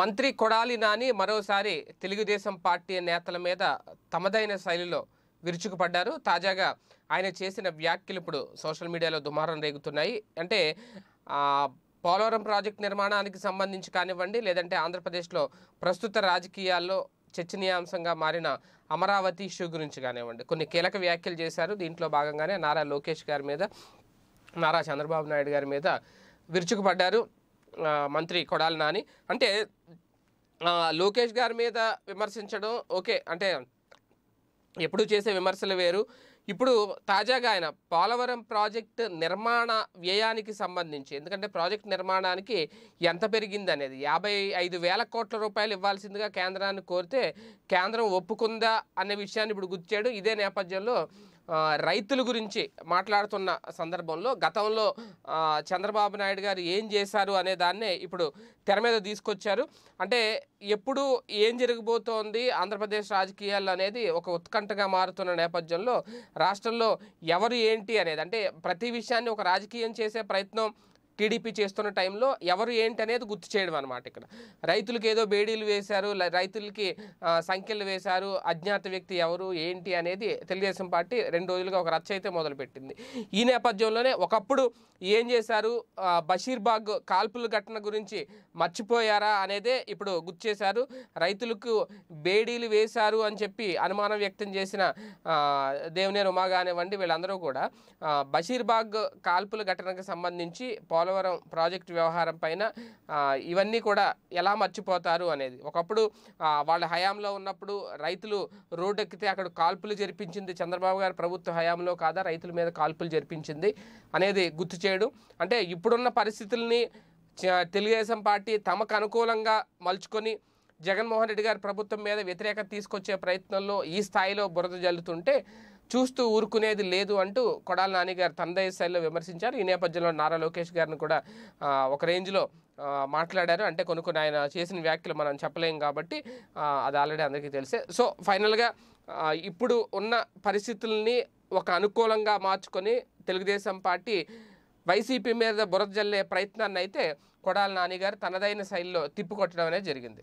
మంత్రి కొడాలి నాని మరోసారి తెలుగుదేశం పార్టీ నేతల మీద తమదైన శైలిలో విరుచుకుపడ్డారు తాజాగా ఆయన చేసిన వ్యాఖ్యలు ఇప్పుడు సోషల్ మీడియాలో దుమారం రేగుతున్నాయి అంటే పోలవరం ప్రాజెక్ట్ నిర్మాణానికి సంబంధించి కానివ్వండి లేదంటే ఆంధ్రప్రదేశ్లో ప్రస్తుత రాజకీయాల్లో చర్చనీయాంశంగా మారిన అమరావతి ఇష్యూ గురించి కానివ్వండి కొన్ని కీలక వ్యాఖ్యలు చేశారు దీంట్లో భాగంగానే నారా లోకేష్ గారి మీద నారా చంద్రబాబు నాయుడు గారి మీద విరుచుకుపడ్డారు మంత్రి కొడాలి నాని అంటే లోకేష్ గారి మీద విమర్శించడం ఓకే అంటే ఎప్పుడు చేసే విమర్శలు వేరు ఇప్పుడు తాజాగా ఆయన పోలవరం ప్రాజెక్ట్ నిర్మాణ వ్యయానికి సంబంధించి ఎందుకంటే ప్రాజెక్ట్ నిర్మాణానికి ఎంత పెరిగింది అనేది యాభై ఐదు వేల కోట్ల రూపాయలు ఇవ్వాల్సిందిగా కేంద్రాన్ని కోరితే కేంద్రం ఒప్పుకుందా అనే విషయాన్ని ఇప్పుడు గుర్తించాడు ఇదే నేపథ్యంలో రైతుల గురించి మాట్లాడుతున్న సందర్భంలో గతంలో చంద్రబాబు నాయుడు గారు ఏం చేశారు అనే దాన్నే ఇప్పుడు తెర మీద తీసుకొచ్చారు అంటే ఎప్పుడు ఏం జరగబోతోంది ఆంధ్రప్రదేశ్ రాజకీయాలు అనేది ఒక ఉత్కంఠగా మారుతున్న నేపథ్యంలో రాష్ట్రంలో ఎవరు ఏంటి అనేది అంటే ప్రతి విషయాన్ని ఒక రాజకీయం చేసే ప్రయత్నం టీడీపీ చేస్తున్న టైంలో ఎవరు ఏంటి అనేది గుర్తు చేయడం అనమాట ఇక్కడ రైతులకు ఏదో బేడీలు వేశారు రైతులకి సంఖ్యలు వేశారు అజ్ఞాత వ్యక్తి ఎవరు ఏంటి అనేది తెలుగుదేశం పార్టీ రెండు రోజులుగా ఒక రచ్చ అయితే మొదలుపెట్టింది ఈ నేపథ్యంలోనే ఒకప్పుడు ఏం చేశారు బషీర్బాగ్ కాల్పుల ఘటన గురించి మర్చిపోయారా అనేదే ఇప్పుడు గుర్తు చేశారు రైతులకు బేడీలు వేశారు అని చెప్పి అనుమానం వ్యక్తం చేసిన దేవినేని ఉమా కానివ్వండి వీళ్ళందరూ కూడా బషీర్బాగ్ కాల్పుల ఘటనకు సంబంధించి పోల పోలవరం ప్రాజెక్టు వ్యవహారం పైన ఇవన్నీ కూడా ఎలా మర్చిపోతారు అనేది ఒకప్పుడు వాళ్ళ హయాంలో ఉన్నప్పుడు రైతులు రోడ్డెక్కితే అక్కడ కాల్పులు జరిపించింది చంద్రబాబు గారు ప్రభుత్వ హయాంలో కాదా రైతుల మీద కాల్పులు జరిపించింది అనేది గుర్తు చేయడం అంటే ఇప్పుడున్న పరిస్థితుల్ని తెలుగుదేశం పార్టీ తమకు అనుకూలంగా మలుచుకొని జగన్మోహన్ రెడ్డి గారి ప్రభుత్వం మీద వ్యతిరేకత తీసుకొచ్చే ప్రయత్నంలో ఈ స్థాయిలో బురద జల్లుతుంటే చూస్తూ ఊరుకునేది లేదు అంటూ కొడాల నాని గారు తనదయ శైలిలో విమర్శించారు ఈ నేపథ్యంలో నారా లోకేష్ గారిని కూడా ఒక రేంజ్లో మాట్లాడారు అంటే కొన్ని కొన్ని ఆయన చేసిన వ్యాఖ్యలు మనం చెప్పలేం కాబట్టి అది ఆల్రెడీ అందరికీ తెలిసే సో ఫైనల్గా ఇప్పుడు ఉన్న పరిస్థితుల్ని ఒక అనుకూలంగా మార్చుకొని తెలుగుదేశం పార్టీ వైసీపీ మీద బురద జల్లే ప్రయత్నాన్ని అయితే కొడాల నాని గారు తనదైన శైలిలో తిప్పికొట్టడం అనేది జరిగింది